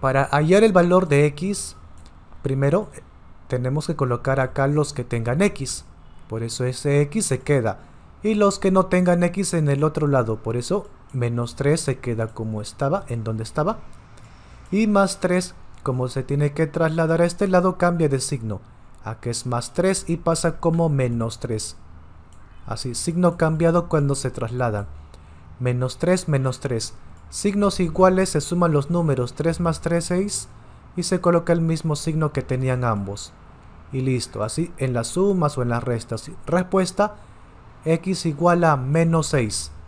Para hallar el valor de x, primero tenemos que colocar acá los que tengan x. Por eso ese x se queda. Y los que no tengan x en el otro lado. Por eso menos 3 se queda como estaba, en donde estaba. Y más 3, como se tiene que trasladar a este lado, cambia de signo. Aquí es más 3 y pasa como menos 3. Así, signo cambiado cuando se traslada. Menos 3, menos 3 signos iguales se suman los números 3 más 3, 6 y se coloca el mismo signo que tenían ambos. Y listo, así en las sumas o en las restas. Respuesta, x igual a menos 6.